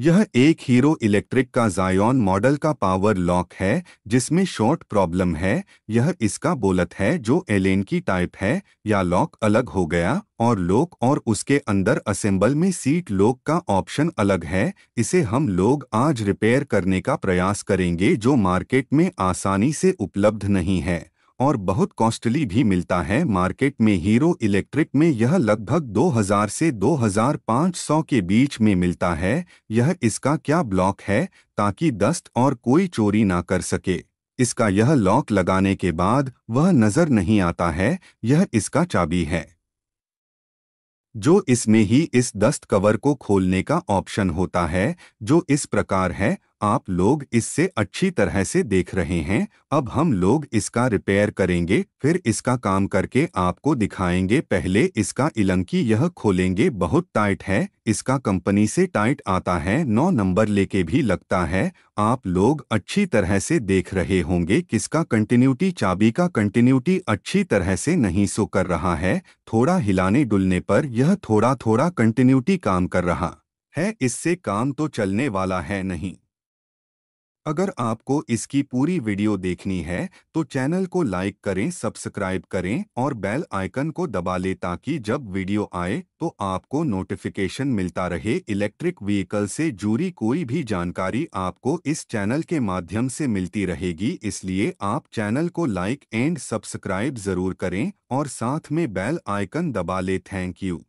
यह एक Hero electric का जायोन मॉडल का पावर लॉक है जिसमें शॉर्ट प्रॉब्लम है यह इसका बोलत है जो एलेन की टाइप है या लॉक अलग हो गया और लोक और उसके अंदर असेंबल में सीट लोक का ऑप्शन अलग है इसे हम लोग आज रिपेयर करने का प्रयास करेंगे जो मार्केट में आसानी से उपलब्ध नहीं है और बहुत कॉस्टली भी मिलता है मार्केट में हीरो इलेक्ट्रिक में यह लगभग 2000 से 2500 के बीच में मिलता है यह इसका क्या ब्लॉक है ताकि दस्त और कोई चोरी ना कर सके इसका यह लॉक लगाने के बाद वह नज़र नहीं आता है यह इसका चाबी है जो इसमें ही इस दस्त कवर को खोलने का ऑप्शन होता है जो इस प्रकार है आप लोग इससे अच्छी तरह से देख रहे हैं अब हम लोग इसका रिपेयर करेंगे फिर इसका काम करके आपको दिखाएंगे पहले इसका इलंकी यह खोलेंगे बहुत टाइट है इसका कंपनी से टाइट आता है नौ नंबर लेके भी लगता है आप लोग अच्छी तरह से देख रहे होंगे किसका कंटिन्यूटी चाबी का कंटिन्यूटी अच्छी तरह से नहीं सो कर रहा है थोड़ा हिलाने डुलने पर यह थोड़ा थोड़ा कंटिन्यूटी काम कर रहा है इससे काम तो चलने वाला है नहीं अगर आपको इसकी पूरी वीडियो देखनी है तो चैनल को लाइक करें सब्सक्राइब करें और बेल आइकन को दबा लें ताकि जब वीडियो आए तो आपको नोटिफिकेशन मिलता रहे इलेक्ट्रिक व्हीकल से जुड़ी कोई भी जानकारी आपको इस चैनल के माध्यम से मिलती रहेगी इसलिए आप चैनल को लाइक एंड सब्सक्राइब जरूर करें और साथ में बैल आइकन दबा लें थैंक यू